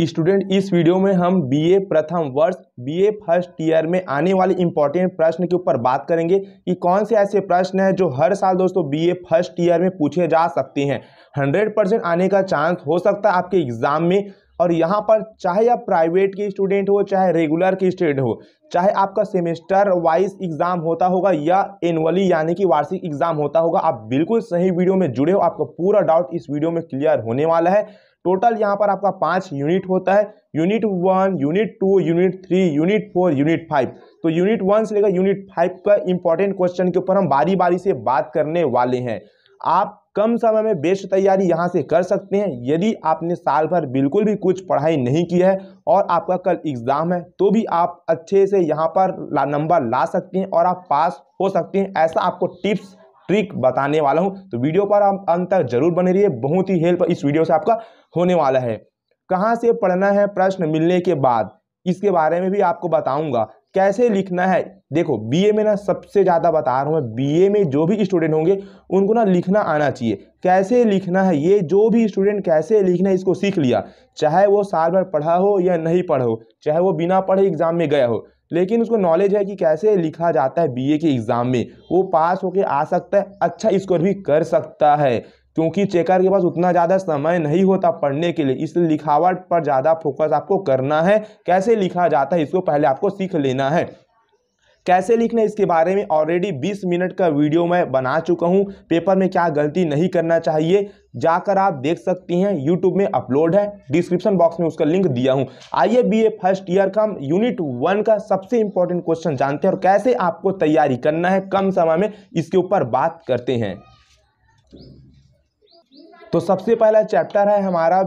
student इस video में हम बीए प्रथम वर्ष बीए फर्स्ट ईयर में आने वाले इंपॉर्टेंट प्रश्न के ऊपर बात करेंगे कि कौन से ऐसे प्रश्न हैं जो हर साल दोस्तों बीए फर्स्ट ईयर में पूछे जा सकते हैं 100 परसेंट आने का चांस हो सकता है आपके एग्जाम में और यहाँ पर चाहे आप प्राइवेट के स्टूडेंट हो चाहे रेगुलर के स्टूडेंट हो चाहे आपका सेमेस्टर वाइज एग्जाम होता होगा या एनुअली यानी कि वार्षिक एग्जाम होता होगा आप बिल्कुल सही वीडियो में जुड़े हो आपका पूरा डाउट इस वीडियो में क्लियर होने वाला है टोटल यहाँ पर आपका पाँच यूनिट होता है unit one unit two unit three unit four unit five तो यूनिट वन से लेकर यूनिट फाइव का इंपॉर्टेंट क्वेश्चन के ऊपर हम बारी बारी से बात करने वाले हैं आप कम समय में बेस्ट तैयारी यहाँ से कर सकते हैं यदि आपने साल भर बिल्कुल भी कुछ पढ़ाई नहीं की है और आपका कल एग्ज़ाम है तो भी आप अच्छे से यहाँ पर नंबर ला सकते हैं और आप पास हो सकते हैं ऐसा आपको टिप्स ट्रिक बताने वाला हूँ तो वीडियो पर आप अंत तक जरूर बने रहिए बहुत ही हेल्प इस वीडियो से आपका होने वाला है कहाँ से पढ़ना है प्रश्न मिलने के बाद इसके बारे में भी आपको बताऊंगा कैसे लिखना है देखो बीए में ना सबसे ज़्यादा बता रहा हूँ मैं बीए में जो भी स्टूडेंट होंगे उनको ना लिखना आना चाहिए कैसे लिखना है ये जो भी स्टूडेंट कैसे लिखना है इसको सीख लिया चाहे वो साल भर पढ़ा हो या नहीं पढ़ा हो चाहे वो बिना पढ़े एग्जाम में गया हो लेकिन उसको नॉलेज है कि कैसे लिखा जाता है बीए के एग्ज़ाम में वो पास होके आ सकता है अच्छा स्कोर भी कर सकता है क्योंकि चेकर के पास उतना ज़्यादा समय नहीं होता पढ़ने के लिए इसलिए लिखावट पर ज़्यादा फोकस आपको करना है कैसे लिखा जाता है इसको पहले आपको सीख लेना है कैसे लिखना है इसके बारे में ऑलरेडी 20 मिनट का वीडियो मैं बना चुका हूँ पेपर में क्या गलती नहीं करना चाहिए जाकर आप देख सकती हैं यूट्यूब में अपलोड है डिस्क्रिप्शन बॉक्स में उसका लिंक दिया हूँ आइए बी ए फर्स्ट ईयर का यूनिट वन का सबसे इंपॉर्टेंट क्वेश्चन जानते हैं और कैसे आपको तैयारी करना है कम समय में इसके ऊपर बात करते हैं तो सबसे पहला चैप्टर है हमारा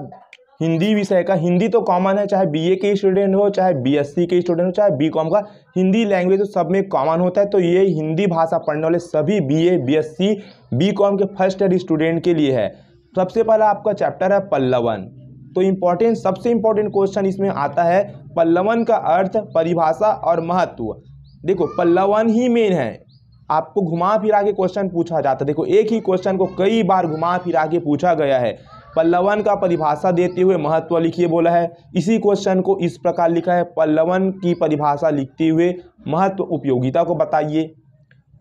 हिंदी विषय तो का हिंदी तो कॉमन है चाहे बीए के स्टूडेंट हो चाहे बीएससी के स्टूडेंट हो चाहे बीकॉम का हिंदी लैंग्वेज तो सब में कॉमन होता है तो ये हिंदी भाषा पढ़ने वाले सभी बीए बीएससी बीकॉम के फर्स्ट ईयर स्टूडेंट के लिए है सबसे पहला आपका चैप्टर है पल्लवन तो इम्पोर्टेंट सबसे इम्पोर्टेंट क्वेश्चन इसमें आता है पल्लवन का अर्थ परिभाषा और महत्व देखो पल्लवन ही मेन है आपको घुमा फिरा के क्वेश्चन पूछा जाता है देखो एक ही क्वेश्चन को कई बार घुमा फिरा के पूछा गया है पल्लवन का परिभाषा देते हुए महत्व लिखिए बोला है इसी क्वेश्चन को इस प्रकार लिखा है पल्लवन की परिभाषा लिखते हुए महत्व उपयोगिता को बताइए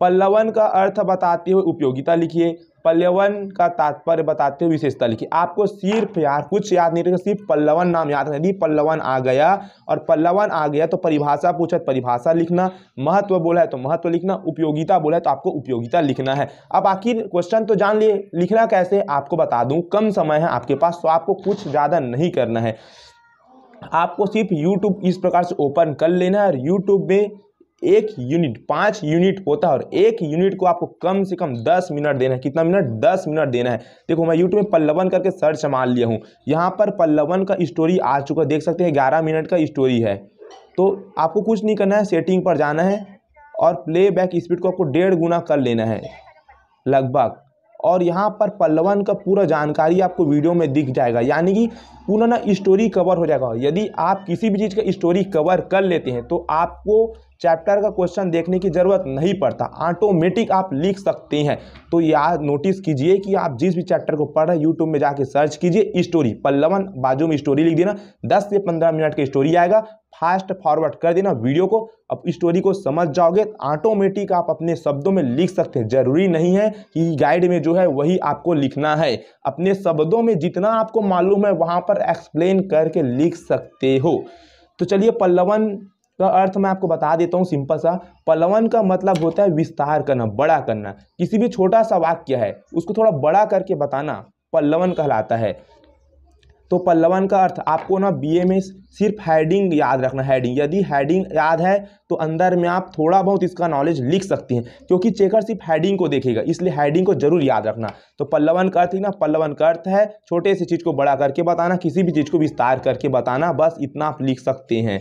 पल्लवन का अर्थ बताते हुए उपयोगिता लिखिए पल्लवन का तात्पर्य बताते हुए विशेषता लिखी आपको सिर्फ यार कुछ याद नहीं रहेगा सिर्फ पल्लवन नाम याद रखना पल्लवन आ गया और पल्लवन आ गया तो परिभाषा पूछा तो परिभाषा लिखना महत्व बोला है तो महत्व लिखना उपयोगिता बोला है तो आपको उपयोगिता लिखना है अब आखिर क्वेश्चन तो जान लिए लिखना कैसे आपको बता दूँ कम समय है आपके पास तो आपको कुछ ज़्यादा नहीं करना है आपको सिर्फ YouTube इस प्रकार से ओपन कर लेना है और YouTube में एक यूनिट पाँच यूनिट होता है और एक यूनिट को आपको कम से कम दस मिनट देना है कितना मिनट दस मिनट देना है देखो मैं यूट्यूब में पल्लवन करके सर्च मार लिया हूँ यहाँ पर पल्लवन का स्टोरी आ चुका है देख सकते हैं ग्यारह मिनट का स्टोरी है तो आपको कुछ नहीं करना है सेटिंग पर जाना है और प्ले बैक स्पीड को आपको डेढ़ गुना कर लेना है लगभग और यहाँ पर पल्लवन का पूरा जानकारी आपको वीडियो में दिख जाएगा यानी कि पूरा ना स्टोरी कवर हो जाएगा यदि आप किसी भी चीज़ का स्टोरी कवर कर लेते हैं तो आपको चैप्टर का क्वेश्चन देखने की ज़रूरत नहीं पड़ता ऑटोमेटिक आप लिख सकते हैं तो याद नोटिस कीजिए कि आप जिस भी चैप्टर को पढ़ रहे यूट्यूब में जाके सर्च कीजिए स्टोरी पल्लवन बाजू में स्टोरी लिख देना 10 से 15 मिनट की स्टोरी आएगा फास्ट फॉरवर्ड कर देना वीडियो को अब स्टोरी को समझ जाओगे ऑटोमेटिक आप अपने शब्दों में लिख सकते हैं जरूरी नहीं है कि गाइड में जो है वही आपको लिखना है अपने शब्दों में जितना आपको मालूम है वहाँ पर पर एक्सप्लेन करके लिख सकते हो तो चलिए पल्लवन का अर्थ मैं आपको बता देता हूँ सिंपल सा पल्लवन का मतलब होता है विस्तार करना बड़ा करना किसी भी छोटा सा वाक्य है उसको थोड़ा बड़ा करके बताना पल्लवन कहलाता है तो पल्लवन का अर्थ आपको ना बी में सिर्फ हैडिंग याद रखना हैडिंग यदि हैडिंग याद है तो अंदर में आप थोड़ा बहुत इसका नॉलेज लिख सकती हैं क्योंकि चेकर सिर्फ हैडिंग को देखेगा इसलिए हैडिंग को जरूर याद रखना तो पल्लवन का अर्थ ही ना पल्लवन का अर्थ है छोटे से चीज़ को बड़ा करके बताना किसी भी चीज़ को विस्तार करके बताना बस इतना आप लिख सकते हैं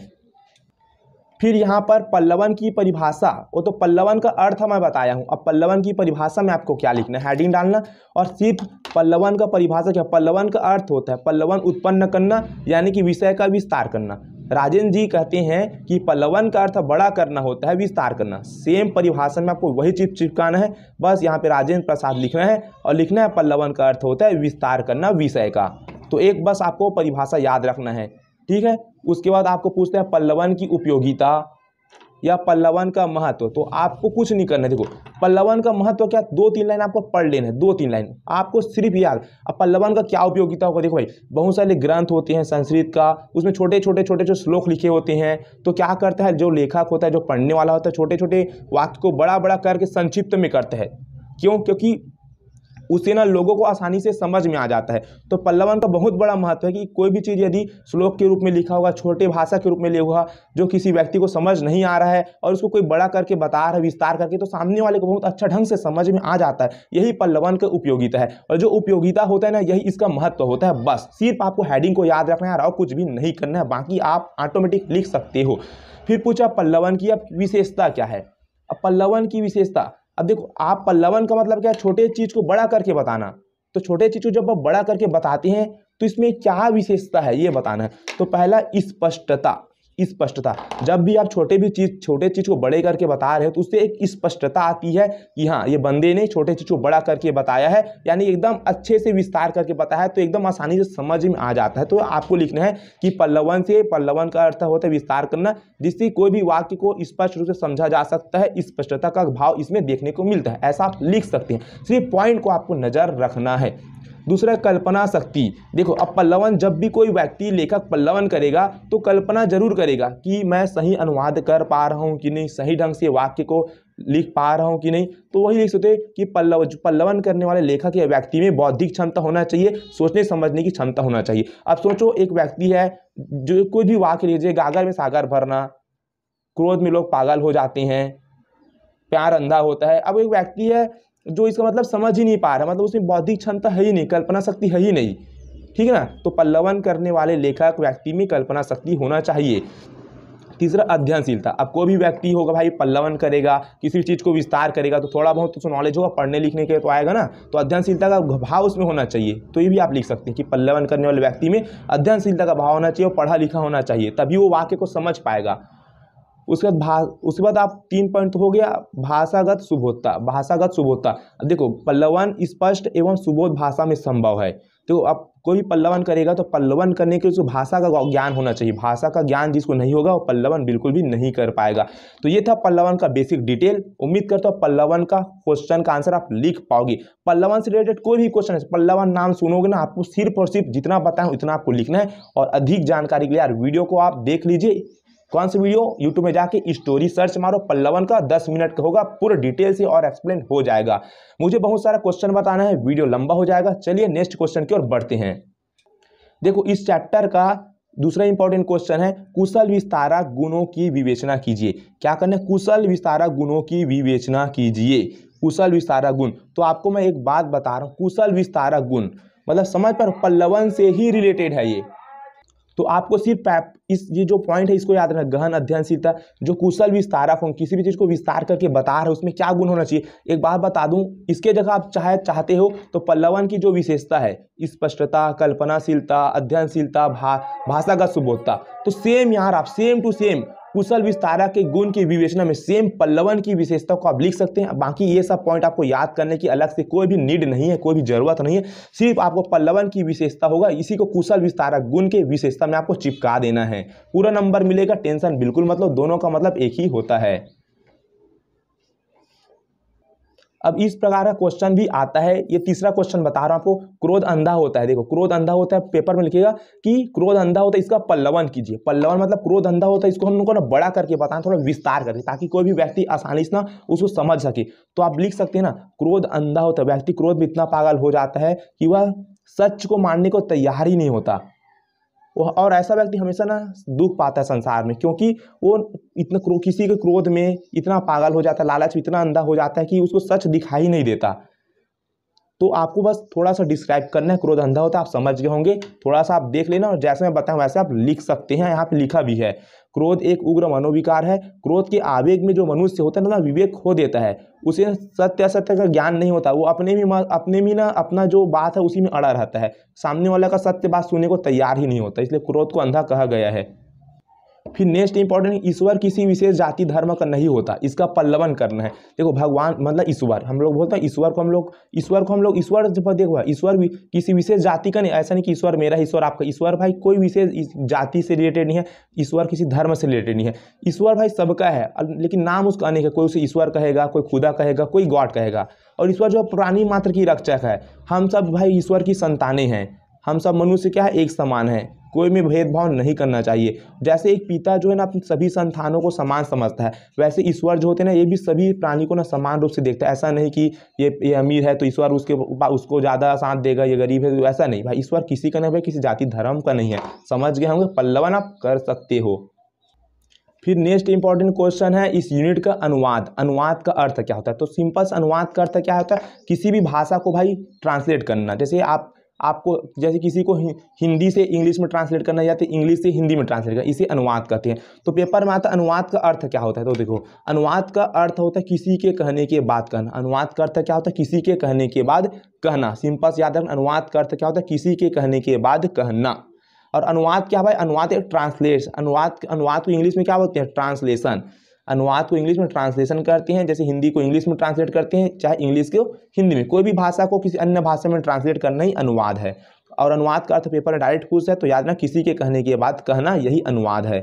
फिर यहाँ पर पल्लवन की परिभाषा वो तो पल्लवन का अर्थ मैं बताया हूँ अब पल्लवन की परिभाषा में आपको क्या लिखना है हेडिंग डालना और सिर्फ पल्लवन का परिभाषा क्या पल्लवन का अर्थ होता है पल्लवन उत्पन्न करना यानी कि विषय का विस्तार करना राजेंद्र जी कहते हैं कि पल्लवन का अर्थ बड़ा करना होता है विस्तार करना सेम परिभाषा में आपको वही चीज चिपकाना है बस यहाँ पे राजेंद्र प्रसाद लिखना है और लिखना है पल्लवन का अर्थ होता है विस्तार करना विषय का तो एक बस आपको परिभाषा याद रखना है ठीक है उसके बाद आपको पूछते हैं पल्लवन की उपयोगिता या पल्लवन का महत्व तो आपको कुछ नहीं करना देखो पल्लवन का महत्व क्या दो तीन लाइन आपको पढ़ लेना है दो तीन लाइन आपको सिर्फ याद अब पल्लवन का क्या उपयोगिता होगा देखो भाई बहुत सारे ग्रंथ होते हैं संस्कृत का उसमें छोटे छोटे छोटे छोटे श्लोक लिखे होते हैं तो क्या करता है जो लेखक होता है जो पढ़ने वाला होता है छोटे छोटे वाक्य को बड़ा बड़ा करके संक्षिप्त में करता है क्यों क्योंकि उसे ना लोगों को आसानी से समझ में आ जाता है तो पल्लवन का बहुत बड़ा महत्व है कि कोई भी चीज़ यदि श्लोक के रूप में लिखा होगा छोटे भाषा के रूप में लिखा होगा जो किसी व्यक्ति को समझ नहीं आ रहा है और उसको कोई बड़ा करके बता रहा है विस्तार करके तो सामने वाले को बहुत अच्छा ढंग से समझ में आ जाता है यही पल्लवन का उपयोगिता है और जो उपयोगिता होता है ना यही इसका महत्व होता है बस सिर्फ आपको हैडिंग को याद रखना है और कुछ भी नहीं करना है बाकी आप ऑटोमेटिक लिख सकते हो फिर पूछा पल्लवन की अब विशेषता क्या है अब पल्लवन की विशेषता अब देखो आप पल्लवन का मतलब क्या छोटे चीज़ को बड़ा करके बताना तो छोटे चीज़ को जब आप बड़ा करके बताते हैं तो इसमें क्या विशेषता है ये बताना है तो पहला स्पष्टता स्पष्टता जब भी आप छोटे भी चीज़ छोटे चीज़ को बड़े करके बता रहे हो तो उससे एक स्पष्टता आती है कि हाँ ये बंदे ने छोटे चीज़ को बड़ा करके बताया है यानी एकदम अच्छे से विस्तार करके बताया है तो एकदम आसानी से समझ में आ जाता है तो आपको लिखना है कि पल्लवन से पल्लवन का अर्थ होता है विस्तार करना जिससे कोई भी वाक्य को स्पष्ट रूप से समझा जा सकता है स्पष्टता का भाव इसमें देखने को मिलता है ऐसा आप लिख सकते हैं सिर्फ तो पॉइंट को आपको नज़र रखना है दूसरा कल्पना शक्ति देखो अब पल्लवन जब भी कोई व्यक्ति लेखक पल्लवन करेगा तो कल्पना जरूर करेगा कि मैं सही अनुवाद कर पा रहा हूँ कि नहीं सही ढंग से वाक्य को लिख पा रहा हूँ कि नहीं तो वही लिख सकते कि पल्लव पल्लवन करने वाले लेखक या व्यक्ति में बौद्धिक क्षमता होना चाहिए सोचने समझने की क्षमता होना चाहिए अब सोचो एक व्यक्ति है जो कोई भी वाक्य लीजिए गागर में सागर भरना क्रोध में लोग पागल हो जाते हैं प्यार अंधा होता है अब एक व्यक्ति है जो इसका मतलब समझ ही नहीं पा रहा मतलब उसमें बौद्धिक क्षमता है ही नहीं कल्पना शक्ति है ही नहीं ठीक है ना तो पल्लवन करने वाले लेखक व्यक्ति में कल्पना शक्ति होना चाहिए तीसरा अध्ययनशीलता अब कोई भी व्यक्ति होगा भाई पल्लवन करेगा किसी चीज़ को विस्तार करेगा तो थोड़ा बहुत उसको नॉलेज होगा पढ़ने लिखने के तो आएगा ना तो अध्ययनशीलता का भाव उसमें होना चाहिए तो ये भी आप लिख सकते हैं कि पल्लवन करने वाले व्यक्ति में अध्ययनशीलता का भाव होना चाहिए और पढ़ा लिखा होना चाहिए तभी वो वाक्य को समझ पाएगा उसके बाद भा उसके बाद आप तीन पॉइंट तो हो गया भाषागत सुबोधता भाषागत सुबोधता देखो पल्लवन स्पष्ट एवं सुबोध भाषा में संभव है तो आप कोई पल्लवन करेगा तो पल्लवन करने के लिए उसको भाषा का ज्ञान होना चाहिए भाषा का ज्ञान जिसको नहीं होगा वो पल्लवन बिल्कुल भी नहीं कर पाएगा तो ये था पल्लवन का बेसिक डिटेल उम्मीद करता हूँ पल्लवन का क्वेश्चन का आंसर आप लिख पाओगे पल्लवन से रिलेटेड कोई भी क्वेश्चन है पल्लवन नाम सुनोगे ना आपको सिर्फ और सिर्फ जितना बताएं उतना आपको लिखना है और अधिक जानकारी के लिए यार वीडियो को आप देख लीजिए कौन सी वीडियो यूट्यूब में जाके स्टोरी सर्च मारो पल्लवन का दस मिनट का होगा पूरा डिटेल से और एक्सप्लेन हो जाएगा मुझे बहुत सारा क्वेश्चन बताना है वीडियो लंबा हो जाएगा चलिए नेक्स्ट क्वेश्चन की ओर बढ़ते हैं देखो इस चैप्टर का दूसरा इंपॉर्टेंट क्वेश्चन है कुशल विस्तारक गुणों की विवेचना कीजिए क्या करना है कुशल विस्तारक गुणों की विवेचना कीजिए कुशल विस्तारक गुण तो आपको मैं एक बात बता रहा हूँ कुशल विस्तारक गुण मतलब समझ पर पल्लवन से ही रिलेटेड है ये तो आपको सिर्फ इस ये जो पॉइंट है इसको याद रखना गहन अध्ययनशीलता जो कुशल विस्तारक हो किसी भी चीज़ को विस्तार करके बता रहे उसमें क्या गुण होना चाहिए एक बात बता दूं इसके जगह आप चाहे चाहते हो तो पल्लवन की जो विशेषता है स्पष्टता कल्पनाशीलता अध्ययनशीलता भा, भाषागत सुबोधता तो सेम यार आप सेम टू सेम कुशल विस्तारक के गुण की विवेचना में सेम पल्लवन की विशेषता को आप लिख सकते हैं बाकी ये सब पॉइंट आपको याद करने की अलग से कोई भी नीड नहीं है कोई भी जरूरत नहीं है सिर्फ आपको पल्लवन की विशेषता होगा इसी को कुशल विस्तारक गुण के विशेषता में आपको चिपका देना है पूरा नंबर मिलेगा टेंशन बिल्कुल मतलब दोनों का मतलब एक ही होता है अब इस प्रकार का क्वेश्चन भी आता है ये तीसरा क्वेश्चन बता रहा हूँ आपको क्रोध अंधा होता है देखो क्रोध अंधा होता है पेपर में लिखिएगा कि क्रोध अंधा होता है इसका पल्लवन कीजिए पल्लवन मतलब क्रोध अंधा होता है इसको हम लोग को ना बड़ा करके बताएं थोड़ा विस्तार करके ताकि कोई भी व्यक्ति आसानी से ना उसको समझ सके तो आप लिख सकते हैं ना क्रोध अंधा होता है व्यक्ति क्रोध में इतना पागल हो जाता है कि वह सच को मानने को तैयार ही नहीं होता और ऐसा व्यक्ति हमेशा ना दुख पाता है संसार में क्योंकि वो इतना क्रो किसी के क्रोध में इतना पागल हो जाता है लालच में इतना अंधा हो जाता है कि उसको सच दिखाई नहीं देता तो आपको बस थोड़ा सा डिस्क्राइब करना है क्रोध अंधा होता है आप समझ गए होंगे थोड़ा सा आप देख लेना और जैसे मैं बताऊँ वैसे आप लिख सकते हैं यहाँ पे लिखा भी है क्रोध एक उग्र मनोविकार है क्रोध के आवेग में जो मनुष्य होता है ना विवेक खो देता है उसे सत्य असत्य का ज्ञान नहीं होता वो अपने भी अपने भी ना अपना जो बात है उसी में अड़ा रहता है सामने वाला का सत्य बात सुनने को तैयार ही नहीं होता इसलिए क्रोध को अंधा कहा गया है फिर नेक्स्ट इंपॉर्टेंट ईश्वर किसी विशेष जाति धर्म का नहीं होता इसका पल्लवन करना है देखो भगवान मतलब ईश्वर हम लोग बोलते हैं ईश्वर को हम लोग ईश्वर को हम लोग ईश्वर जब देखो ईश्वर भी किसी विशेष जाति का नहीं ऐसा नहीं कि ईश्वर मेरा ईश्वर आपका ईश्वर भाई कोई विशेष जाति से रिलेटेड नहीं है ईश्वर किसी धर्म से रिलेटेड नहीं है ईश्वर भाई सबका है लेकिन नाम उसका अनेक है कोई उसे ईश्वर कहेगा कोई खुदा कहेगा कोई गॉड कहेगा और ईश्वर जो प्राणी मात्र की रक्षक है हम सब भाई ईश्वर की संतानें हैं हम सब मनुष्य क्या है एक समान है कोई भी भेदभाव नहीं करना चाहिए जैसे एक पिता जो है ना सभी संस्थानों को समान समझता है वैसे ईश्वर जो होते हैं ना ये भी सभी प्राणी को ना समान रूप से देखता है ऐसा नहीं कि ये ये अमीर है तो ईश्वर उसके उसको ज़्यादा साथ देगा ये गरीब है तो ऐसा नहीं भाई ईश्वर किसी का नहीं भाई किसी जाति धर्म का नहीं है समझ गए होंगे पल्लवन आप कर सकते हो फिर नेक्स्ट इंपॉर्टेंट क्वेश्चन है इस यूनिट का अनुवाद अनुवाद का अर्थ क्या होता है तो सिंपल अनुवाद का अर्थ क्या होता है किसी भी भाषा को भाई ट्रांसलेट करना जैसे आप आपको जैसे किसी को हिंदी से इंग्लिश में ट्रांसलेट करना या तो इंग्लिश से हिंदी में ट्रांसलेट करना इसे अनुवाद कहते हैं तो पेपर में आता है अनुवाद का अर्थ क्या होता है तो देखो अनुवाद का अर्थ होता है किसी के कहने के बाद कहना अनुवाद का अर्थ क्या होता है किसी के कहने के बाद कहना सिंपल से याद रखना अनुवाद का अर्थ क्या होता है किसी के कहने के बाद कहना और अनुवाद क्या भाई अनुवाद एक ट्रांसलेट अनुवाद अनुवाद को इंग्लिश में क्या बोलते हैं ट्रांसलेशन अनुवाद को इंग्लिश में ट्रांसलेशन करते हैं जैसे हिंदी को इंग्लिश में ट्रांसलेट करते हैं चाहे इंग्लिश को हिंदी में कोई भी भाषा को किसी अन्य भाषा में ट्रांसलेट करना ही अनुवाद है और अनुवाद का अर्थ पेपर में डायरेक्ट पूछ है तो याद ना किसी के कहने के बाद कहना यही अनुवाद है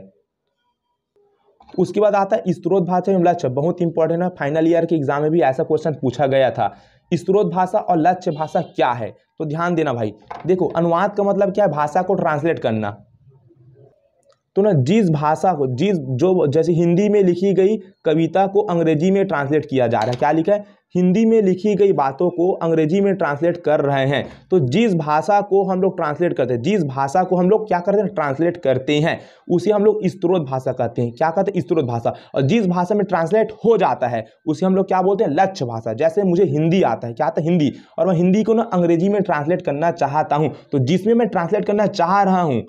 उसके बाद आता है स्त्रोत भाषा एवं लक्ष्य बहुत इंपॉर्टेंट है फाइनल ईयर के एग्जाम में भी ऐसा क्वेश्चन पूछा गया था स्त्रोत भाषा और लक्ष्य भाषा क्या है तो ध्यान देना भाई देखो अनुवाद का मतलब क्या है भाषा को ट्रांसलेट करना तो ना जिस भाषा को जिस जो जैसे हिंदी में लिखी गई कविता को अंग्रेजी में ट्रांसलेट किया जा रहा है क्या लिखा है हिंदी में लिखी गई बातों को अंग्रेजी में ट्रांसलेट कर रहे हैं तो जिस भाषा को हम लोग ट्रांसलेट करते हैं जिस भाषा को हम लोग क्या करते हैं ट्रांसलेट करते हैं उसे हम लोग स्त्रोत भाषा कहते हैं क्या कहते हैं स्त्रोत भाषा और जिस भाषा में ट्रांसलेट हो जाता है उसे हम लोग क्या बोलते हैं लक्ष्य भाषा जैसे मुझे हिंदी आता है क्या आता है हिंदी और मैं हिंदी को ना अंग्रेजी में ट्रांसलेट करना चाहता हूँ तो जिसमें मैं ट्रांसलेट करना चाह रहा हूँ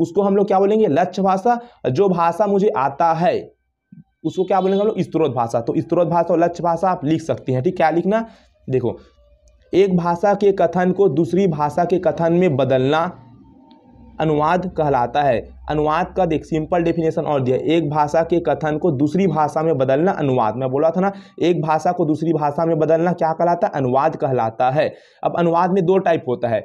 उसको हम लोग क्या बोलेंगे लक्ष्य भाषा जो भाषा मुझे आता है उसको क्या बोलेंगे हम लोग स्त्रोत भाषा तो स्त्रोत भाषा और लक्ष्य भाषा आप लिख सकते हैं ठीक क्या लिखना देखो एक भाषा के कथन को दूसरी भाषा के कथन में बदलना अनुवाद कहलाता है अनुवाद का देख सिंपल डेफिनेशन और दिया एक भाषा के कथन को दूसरी भाषा में बदलना अनुवाद मैं बोला था ना एक भाषा को दूसरी भाषा में बदलना क्या कहलाता है अनुवाद कहलाता है अब अनुवाद में दो टाइप होता है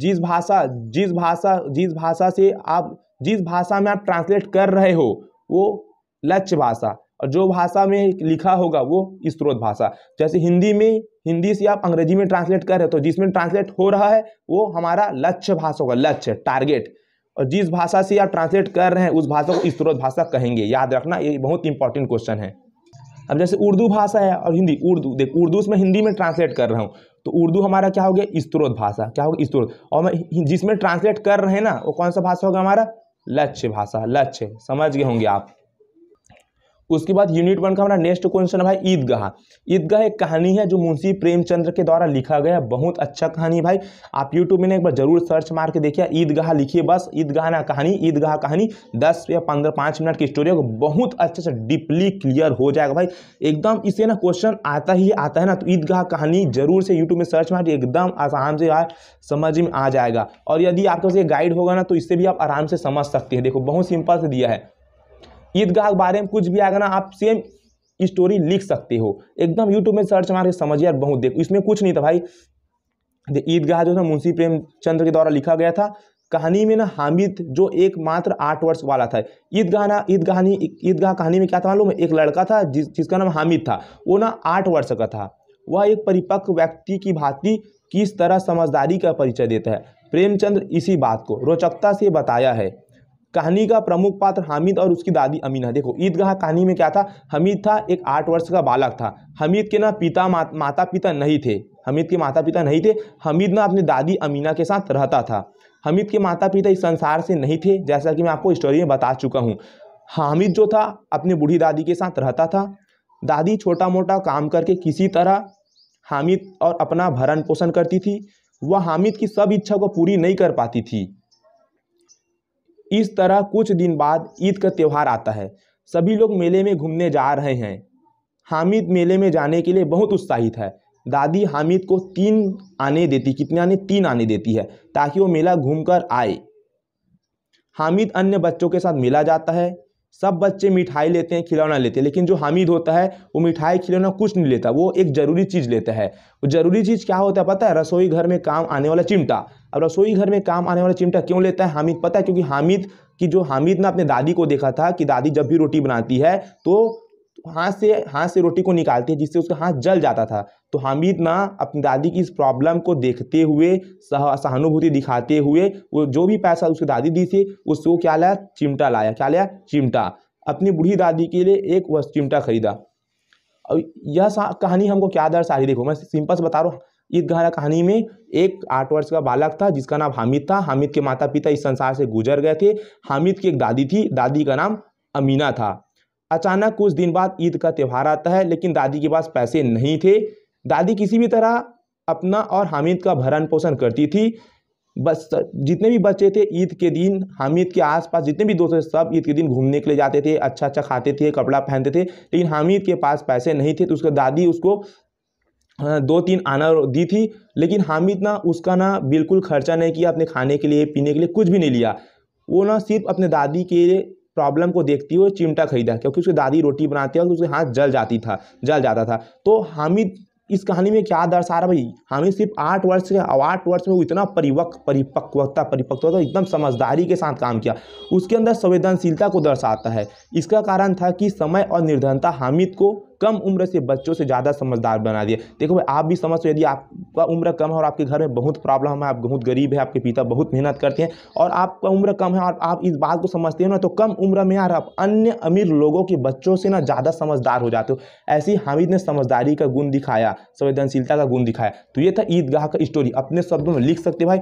जिस भाषा जिस भाषा जिस भाषा से आप जिस भाषा में आप ट्रांसलेट कर रहे हो वो लक्ष्य भाषा और जो भाषा में लिखा होगा वो स्त्रोत भाषा जैसे हिंदी में हिंदी से आप अंग्रेजी में ट्रांसलेट कर रहे हो तो जिसमें ट्रांसलेट हो रहा है वो हमारा लक्ष्य भाषा होगा लक्ष्य टारगेट और जिस भाषा से आप ट्रांसलेट कर रहे हैं उस भाषा को स्त्रोत भाषा कहेंगे याद रखना ये बहुत इंपॉर्टेंट क्वेश्चन है अब जैसे उर्दू भाषा है और हिंदी उर्दू देख उर्दू उसमें हिंदी में ट्रांसलेट कर रहा हूँ तो उर्दू हमारा क्या हो गया स्त्रोत भाषा क्या हो गया स्त्रोत और मैं जिसमें ट्रांसलेट कर रहे हैं ना वो कौन सा भाषा होगा हमारा लक्ष्य भाषा लक्ष्य समझ गए होंगे आप उसके बाद यूनिट वन का हमारा नेक्स्ट क्वेश्चन भाई ईदगाह ईदगाह एक कहानी है जो मुंशी प्रेमचंद्र के द्वारा लिखा गया बहुत अच्छा कहानी भाई आप यूट्यूब में एक बार जरूर सर्च मार के देखिए ईदगाह लिखिए बस ईदगाह ना कहानी ईदगाह कहानी दस या पंद्रह पाँच मिनट की स्टोरी होगी बहुत अच्छे से डीपली क्लियर हो जाएगा भाई एकदम इसे ना क्वेश्चन आता ही आता है ना तो ईदगाह कहानी जरूर से यूट्यूब में सर्च मारिए एकदम आसान से यार समझ में आ जाएगा और यदि आपके पास ये गाइड होगा ना तो इससे भी आप आराम से समझ सकते हैं देखो बहुत सिंपल से दिया है ईदगाह के बारे में कुछ भी आएगा ना आप सेम स्टोरी लिख सकते हो एकदम यूट्यूब में सर्च मार के समझिए यार बहुत देखो इसमें कुछ नहीं था भाई ईदगाह जो था मुंशी प्रेमचंद्र के द्वारा लिखा गया था कहानी में ना हामिद जो एकमात्र आठ वर्ष वाला था ईदगाह ना ईदगाह ईदगाह कहानी में क्या था मालूम एक लड़का था जिस जिसका नाम हामिद था वो ना आठ वर्ष का था वह एक परिपक्व व्यक्ति की भांति किस तरह समझदारी का परिचय देता है प्रेमचंद्र इसी बात को रोचकता से बताया है कहानी का प्रमुख पात्र हामिद और उसकी दादी अमीना देखो ईदगाह कहानी में क्या था हमीद था एक आठ वर्ष का बालक था हमीद के ना पिता मा, माता पिता नहीं थे हमीद के माता पिता नहीं थे हमीद ना अपनी दादी अमीना के साथ रहता था हमीद के माता पिता इस संसार से नहीं थे जैसा कि मैं आपको स्टोरी में बता चुका हूँ हामिद जो था अपनी बूढ़ी दादी के साथ रहता था दादी छोटा मोटा काम करके किसी तरह हामिद और अपना भरण पोषण करती थी वह हामिद की सब इच्छा को पूरी नहीं कर पाती थी इस तरह कुछ दिन बाद ईद का त्यौहार आता है सभी लोग मेले में घूमने जा रहे हैं हामिद मेले में जाने के लिए बहुत उत्साहित है दादी हामिद को तीन आने देती कितने आने तीन आने देती है ताकि वो मेला घूमकर आए हामिद अन्य बच्चों के साथ मेला जाता है सब बच्चे मिठाई लेते हैं खिलौना लेते हैं लेकिन जो हामिद होता है वो मिठाई खिलौना कुछ नहीं लेता वो एक ज़रूरी चीज़ लेता है वो ज़रूरी चीज़ क्या होता है पता है रसोई घर में काम आने वाला चिमटा अब रसोई घर में काम आने वाला चिमटा क्यों लेता है हामिद पता है क्योंकि हामिद की जो हामिद ने अपने दादी को देखा था कि दादी जब भी रोटी बनाती है तो हाथ से हाथ से रोटी को निकालती है जिससे उसका हाथ जल जाता था तो हामिद ना अपनी दादी की इस प्रॉब्लम को देखते हुए सहानुभूति दिखाते हुए वो जो भी पैसा उसकी दादी दी थी उसको क्या लाया चिमटा लाया क्या लाया चिमटा अपनी बूढ़ी दादी के लिए एक वह चिमटा खरीदा और यह कहानी हमको क्या दर्शा रही देखो मैं सिंपल से बता रहा हूँ ईदगाह कहानी में एक आठ वर्ष का बालक था जिसका नाम हामिद था हामिद के माता पिता इस संसार से गुजर गए थे हामिद की एक दादी थी दादी का नाम अमीना था अचानक कुछ दिन बाद ईद का त्यौहार आता है लेकिन दादी के पास पैसे नहीं थे दादी किसी भी तरह अपना और हामिद का भरण पोषण करती थी बस जितने भी बच्चे थे ईद के दिन हामिद के आसपास जितने भी दोस्त सब ईद के दिन घूमने के लिए जाते थे अच्छा अच्छा खाते थे कपड़ा पहनते थे लेकिन हामिद के पास पैसे नहीं थे तो उसका दादी उसको दो तीन आना दी थी लेकिन हामिद ना उसका ना बिल्कुल खर्चा नहीं किया अपने खाने के लिए पीने के लिए कुछ भी नहीं लिया वो ना सिर्फ अपने दादी के प्रॉब्लम को देखती हुए चिमटा खरीदा क्योंकि उसकी दादी रोटी बनाती है और उसके हाथ जल जाती था जल जाता था तो हामिद इस कहानी में क्या दर्शा रहा भाई हामिद सिर्फ आठ वर्ष के आठ वर्ष में वो इतना परिवक परिपक्वता परिपक्वता एकदम समझदारी के साथ काम किया उसके अंदर संवेदनशीलता को दर्शाता है इसका कारण था कि समय और निर्धनता हामिद को कम उम्र से बच्चों से ज़्यादा समझदार बना दिया देखो भाई आप भी समझ यदि आपका उम्र कम है और आपके घर में बहुत प्रॉब्लम है आप बहुत गरीब है आपके पिता बहुत मेहनत करते हैं और आपका उम्र कम है और आप इस बात को समझते हो ना तो कम उम्र में यार आप अन्य अमीर लोगों के बच्चों से ना ज़्यादा समझदार हो जाते हो ऐसे ही हामिद ने समझदारी का गुण दिखाया संवेदनशीलता का गुण दिखाया तो ये था ईदगाह का स्टोरी अपने शब्दों में लिख सकते भाई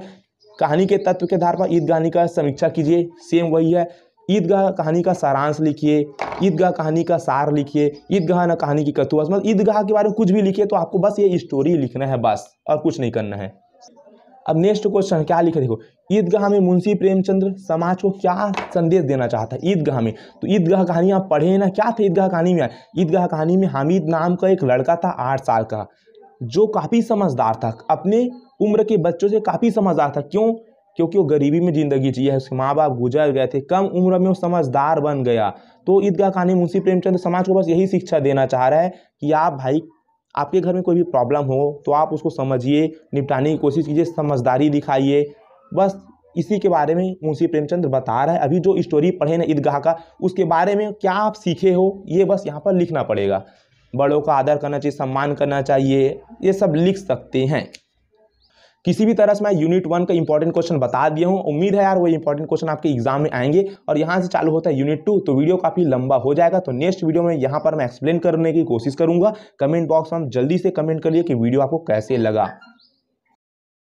कहानी के तत्व के आधार पर ईदगाह का समीक्षा कीजिए सेम वही है ईदगाह कहानी का सारांश लिखिए ईदगाह कहानी का सार लिखिए ईदगाह ना कहानी की कतुआस मतलब ईदगाह के बारे में कुछ भी लिखिए तो आपको बस ये स्टोरी लिखना है बस और कुछ नहीं करना है अब नेक्स्ट क्वेश्चन क्या लिखे देखो ईदगाह में मुंशी प्रेमचंद्र समाज को क्या संदेश देना चाहता है ईदगाह में तो ईदगाह कहानी आप पढ़े ना क्या था ईदगाह कहानी में ईदगाह कहानी में हामिद नाम का एक लड़का था आठ साल का जो काफ़ी समझदार था अपने उम्र के बच्चों से काफ़ी समझदार था क्यों क्योंकि वो गरीबी में ज़िंदगी जी है उसके माँ बाप गुजर गए थे कम उम्र में वो समझदार बन गया तो ईदगाह कहानी मुंशी प्रेमचंद समाज को बस यही शिक्षा देना चाह रहा है कि आप भाई आपके घर में कोई भी प्रॉब्लम हो तो आप उसको समझिए निपटाने की कोशिश कीजिए समझदारी दिखाइए बस इसी के बारे में मुंशी प्रेमचंद बता रहा है अभी जो स्टोरी पढ़े ना ईदगाह का उसके बारे में क्या आप सीखे हो ये बस यहाँ पर लिखना पड़ेगा बड़ों का आदर करना चाहिए सम्मान करना चाहिए ये सब लिख सकते हैं किसी भी तरह से मैं यूनिट वन का इंपॉर्टेंट क्वेश्चन बता दिया हूँ उम्मीद है यार वो इंपॉर्टेंट क्वेश्चन आपके एग्जाम में आएंगे और यहाँ से चालू होता है यूनिट टू तो वीडियो काफ़ी लंबा हो जाएगा तो नेक्स्ट वीडियो में यहाँ पर मैं एक्सप्लेन करने की कोशिश करूँगा कमेंट बॉक्स में जल्दी से कमेंट करिए कि वीडियो आपको कैसे लगा